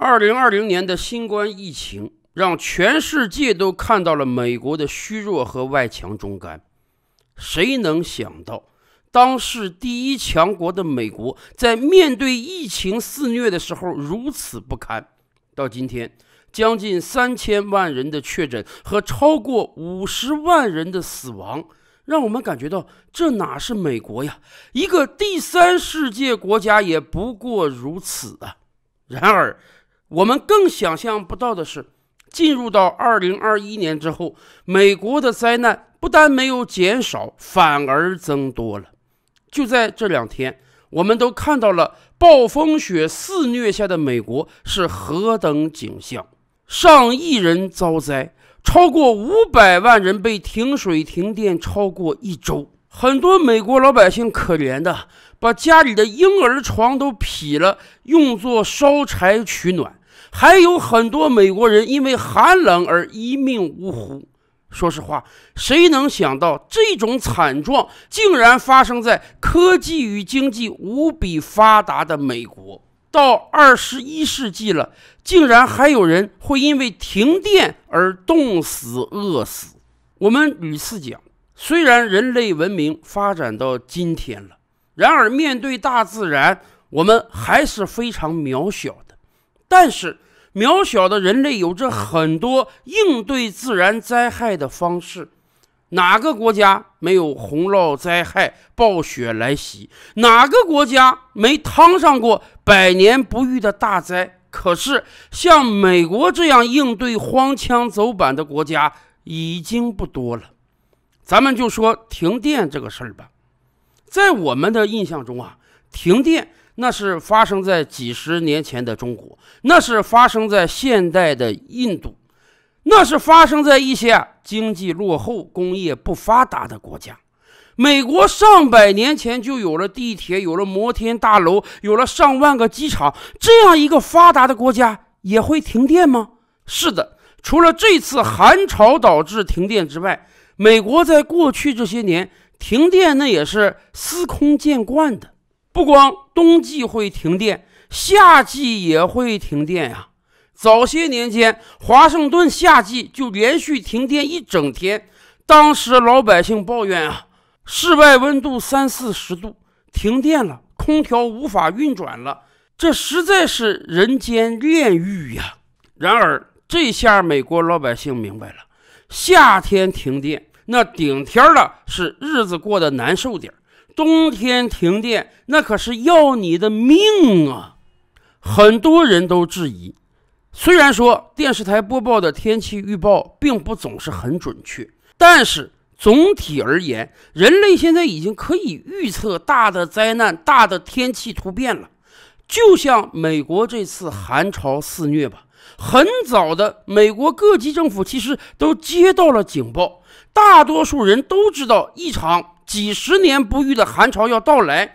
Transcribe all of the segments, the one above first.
二零二零年的新冠疫情让全世界都看到了美国的虚弱和外强中干。谁能想到，当世第一强国的美国，在面对疫情肆虐的时候如此不堪？到今天，将近三千万人的确诊和超过五十万人的死亡，让我们感觉到这哪是美国呀？一个第三世界国家也不过如此啊！然而，我们更想象不到的是，进入到二零二一年之后，美国的灾难不但没有减少，反而增多了。就在这两天，我们都看到了暴风雪肆虐下的美国是何等景象，上亿人遭灾，超过五百万人被停水停电超过一周，很多美国老百姓可怜的把家里的婴儿床都劈了，用作烧柴取暖。还有很多美国人因为寒冷而一命呜呼。说实话，谁能想到这种惨状竟然发生在科技与经济无比发达的美国？到二十一世纪了，竟然还有人会因为停电而冻死饿死。我们屡次讲，虽然人类文明发展到今天了，然而面对大自然，我们还是非常渺小的。但是。渺小的人类有着很多应对自然灾害的方式，哪个国家没有洪涝灾害、暴雪来袭？哪个国家没趟上过百年不遇的大灾？可是像美国这样应对荒腔走板的国家已经不多了。咱们就说停电这个事儿吧，在我们的印象中啊，停电。那是发生在几十年前的中国，那是发生在现代的印度，那是发生在一些经济落后、工业不发达的国家。美国上百年前就有了地铁，有了摩天大楼，有了上万个机场，这样一个发达的国家也会停电吗？是的，除了这次寒潮导致停电之外，美国在过去这些年停电那也是司空见惯的。不光冬季会停电，夏季也会停电呀。早些年间，华盛顿夏季就连续停电一整天，当时老百姓抱怨啊，室外温度三四十度，停电了，空调无法运转了，这实在是人间炼狱呀。然而，这下美国老百姓明白了，夏天停电，那顶天儿了，是日子过得难受点儿。冬天停电，那可是要你的命啊！很多人都质疑，虽然说电视台播报的天气预报并不总是很准确，但是总体而言，人类现在已经可以预测大的灾难、大的天气突变了。就像美国这次寒潮肆虐吧，很早的美国各级政府其实都接到了警报，大多数人都知道异常。几十年不遇的寒潮要到来，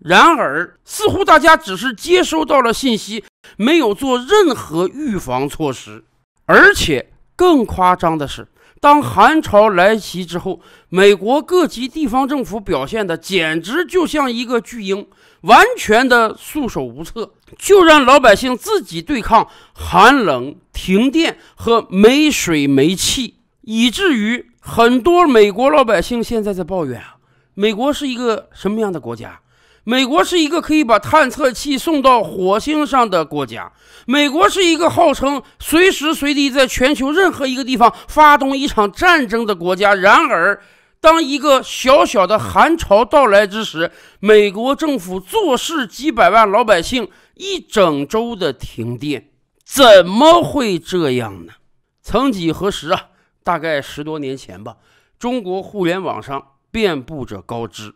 然而似乎大家只是接收到了信息，没有做任何预防措施。而且更夸张的是，当寒潮来袭之后，美国各级地方政府表现的简直就像一个巨婴，完全的束手无策，就让老百姓自己对抗寒冷、停电和没水没气，以至于。很多美国老百姓现在在抱怨啊，美国是一个什么样的国家？美国是一个可以把探测器送到火星上的国家，美国是一个号称随时随地在全球任何一个地方发动一场战争的国家。然而，当一个小小的寒潮到来之时，美国政府坐视几百万老百姓一整周的停电，怎么会这样呢？曾几何时啊！大概十多年前吧，中国互联网上遍布着高知。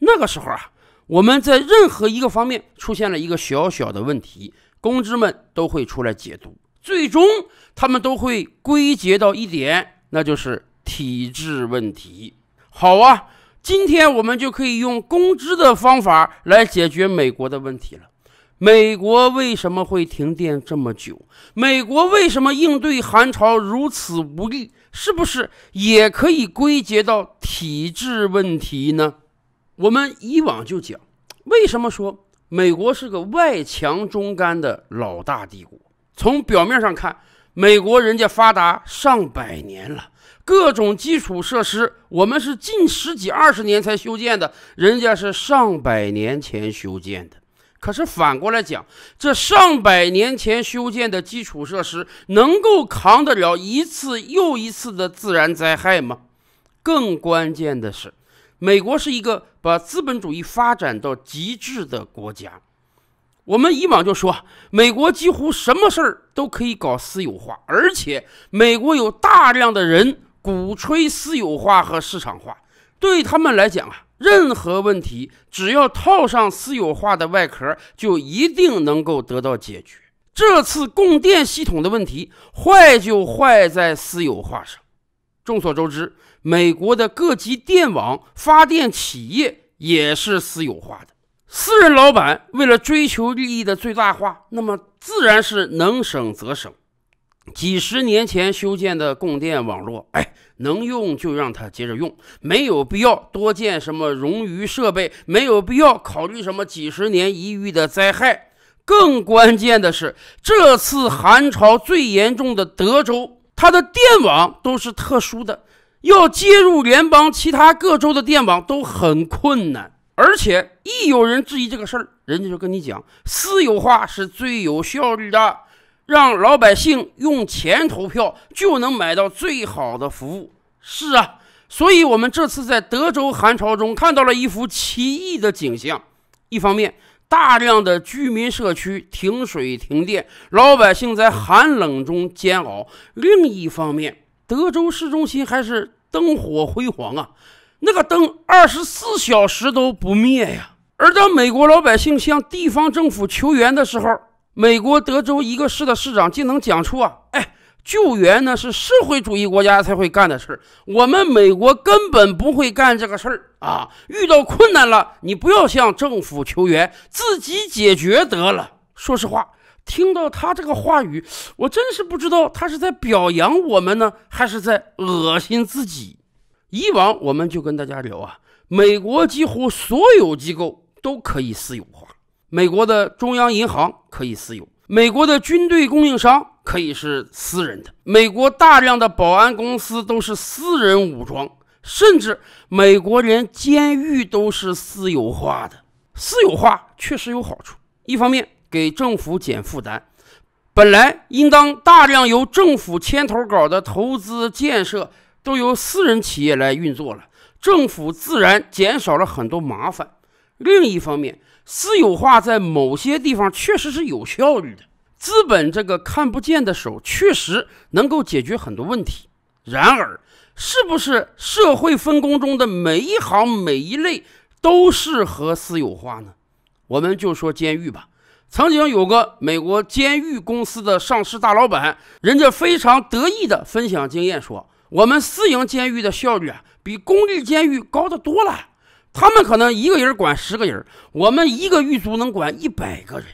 那个时候啊，我们在任何一个方面出现了一个小小的问题，公知们都会出来解读，最终他们都会归结到一点，那就是体制问题。好啊，今天我们就可以用公知的方法来解决美国的问题了。美国为什么会停电这么久？美国为什么应对寒潮如此无力？是不是也可以归结到体制问题呢？我们以往就讲，为什么说美国是个外强中干的老大帝国？从表面上看，美国人家发达上百年了，各种基础设施我们是近十几二十年才修建的，人家是上百年前修建的。可是反过来讲，这上百年前修建的基础设施能够扛得了一次又一次的自然灾害吗？更关键的是，美国是一个把资本主义发展到极致的国家。我们以往就说，美国几乎什么事儿都可以搞私有化，而且美国有大量的人鼓吹私有化和市场化，对他们来讲啊。任何问题，只要套上私有化的外壳，就一定能够得到解决。这次供电系统的问题，坏就坏在私有化上。众所周知，美国的各级电网发电企业也是私有化的，私人老板为了追求利益的最大化，那么自然是能省则省。几十年前修建的供电网络，哎，能用就让它接着用，没有必要多建什么冗余设备，没有必要考虑什么几十年一遇的灾害。更关键的是，这次寒潮最严重的德州，它的电网都是特殊的，要接入联邦其他各州的电网都很困难。而且，一有人质疑这个事儿，人家就跟你讲，私有化是最有效率的。让老百姓用钱投票就能买到最好的服务，是啊，所以我们这次在德州寒潮中看到了一幅奇异的景象：一方面，大量的居民社区停水停电，老百姓在寒冷中煎熬；另一方面，德州市中心还是灯火辉煌啊，那个灯二十四小时都不灭呀。而当美国老百姓向地方政府求援的时候，美国德州一个市的市长竟能讲出啊，哎，救援呢是社会主义国家才会干的事儿，我们美国根本不会干这个事儿啊！遇到困难了，你不要向政府求援，自己解决得了。说实话，听到他这个话语，我真是不知道他是在表扬我们呢，还是在恶心自己。以往我们就跟大家聊啊，美国几乎所有机构都可以私有化。美国的中央银行可以私有，美国的军队供应商可以是私人的，美国大量的保安公司都是私人武装，甚至美国连监狱都是私有化的。私有化确实有好处，一方面给政府减负担，本来应当大量由政府牵头搞的投资建设都由私人企业来运作了，政府自然减少了很多麻烦。另一方面，私有化在某些地方确实是有效率的，资本这个看不见的手确实能够解决很多问题。然而，是不是社会分工中的每一行每一类都适合私有化呢？我们就说监狱吧。曾经有个美国监狱公司的上市大老板，人家非常得意地分享经验说：“我们私营监狱的效率啊，比公立监狱高得多了。”他们可能一个人管十个人，我们一个狱卒能管一百个人，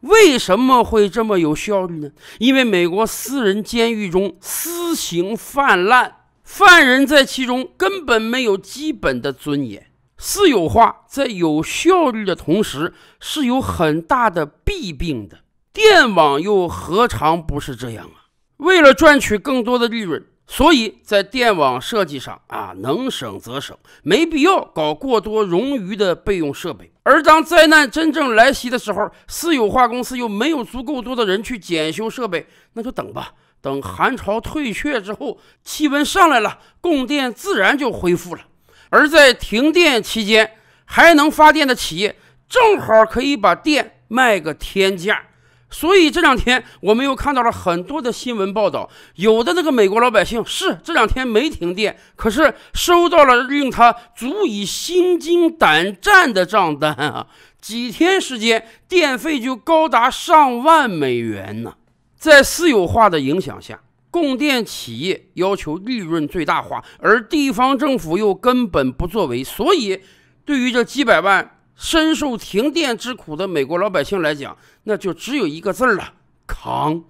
为什么会这么有效率呢？因为美国私人监狱中私刑泛滥，犯人在其中根本没有基本的尊严。私有化在有效率的同时是有很大的弊病的，电网又何尝不是这样啊？为了赚取更多的利润。所以在电网设计上啊，能省则省，没必要搞过多冗余的备用设备。而当灾难真正来袭的时候，私有化公司又没有足够多的人去检修设备，那就等吧，等寒潮退却之后，气温上来了，供电自然就恢复了。而在停电期间，还能发电的企业，正好可以把电卖个天价。所以这两天我们又看到了很多的新闻报道，有的那个美国老百姓是这两天没停电，可是收到了令他足以心惊胆战的账单啊！几天时间电费就高达上万美元呢。在私有化的影响下，供电企业要求利润最大化，而地方政府又根本不作为，所以对于这几百万。深受停电之苦的美国老百姓来讲，那就只有一个字儿了：扛。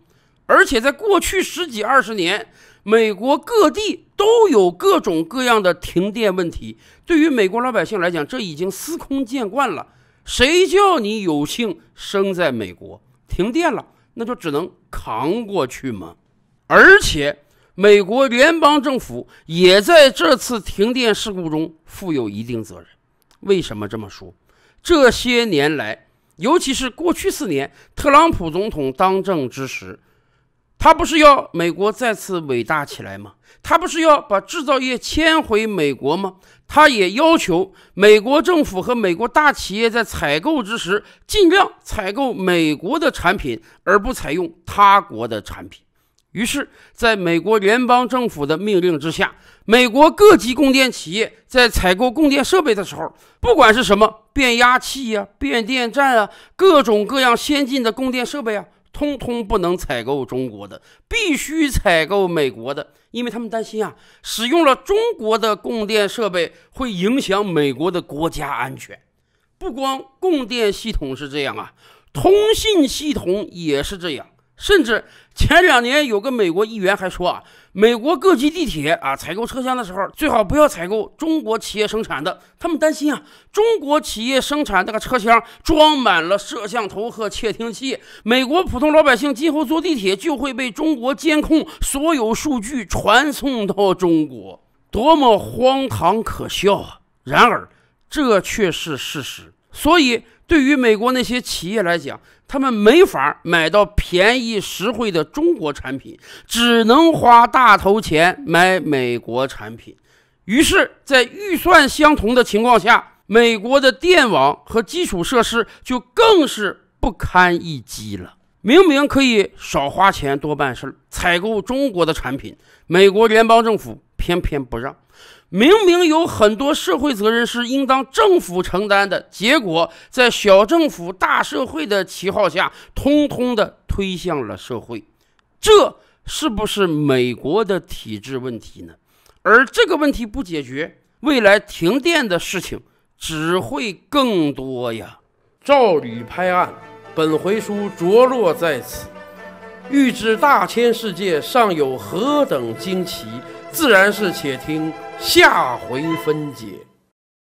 而且在过去十几二十年，美国各地都有各种各样的停电问题。对于美国老百姓来讲，这已经司空见惯了。谁叫你有幸生在美国？停电了，那就只能扛过去嘛。而且，美国联邦政府也在这次停电事故中负有一定责任。为什么这么说？这些年来，尤其是过去四年，特朗普总统当政之时，他不是要美国再次伟大起来吗？他不是要把制造业迁回美国吗？他也要求美国政府和美国大企业在采购之时，尽量采购美国的产品，而不采用他国的产品。于是，在美国联邦政府的命令之下，美国各级供电企业在采购供电设备的时候，不管是什么变压器呀、变电站啊、各种各样先进的供电设备啊，通通不能采购中国的，必须采购美国的，因为他们担心啊，使用了中国的供电设备会影响美国的国家安全。不光供电系统是这样啊，通信系统也是这样。甚至前两年，有个美国议员还说啊，美国各级地铁啊，采购车厢的时候最好不要采购中国企业生产的。他们担心啊，中国企业生产那个车厢装满了摄像头和窃听器，美国普通老百姓今后坐地铁就会被中国监控，所有数据传送到中国，多么荒唐可笑啊！然而，这却是事实，所以。对于美国那些企业来讲，他们没法买到便宜实惠的中国产品，只能花大头钱买美国产品。于是，在预算相同的情况下，美国的电网和基础设施就更是不堪一击了。明明可以少花钱多办事儿，采购中国的产品，美国联邦政府偏偏不让。明明有很多社会责任是应当政府承担的，结果在“小政府大社会”的旗号下，通通的推向了社会，这是不是美国的体制问题呢？而这个问题不解决，未来停电的事情只会更多呀！赵吕拍案，本回书着落在此。欲知大千世界尚有何等惊奇？自然是，且听下回分解。